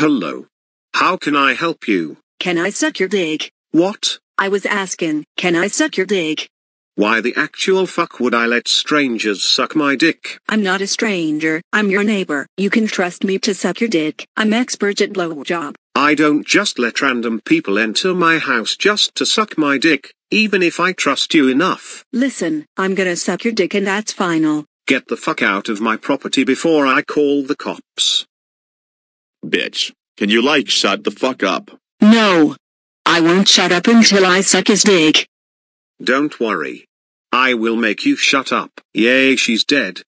Hello. How can I help you? Can I suck your dick? What? I was asking, can I suck your dick? Why the actual fuck would I let strangers suck my dick? I'm not a stranger, I'm your neighbor. You can trust me to suck your dick. I'm expert at blowjob. I don't just let random people enter my house just to suck my dick, even if I trust you enough. Listen, I'm gonna suck your dick and that's final. Get the fuck out of my property before I call the cops. Bitch, can you like shut the fuck up? No. I won't shut up until I suck his dick. Don't worry. I will make you shut up. Yay, she's dead,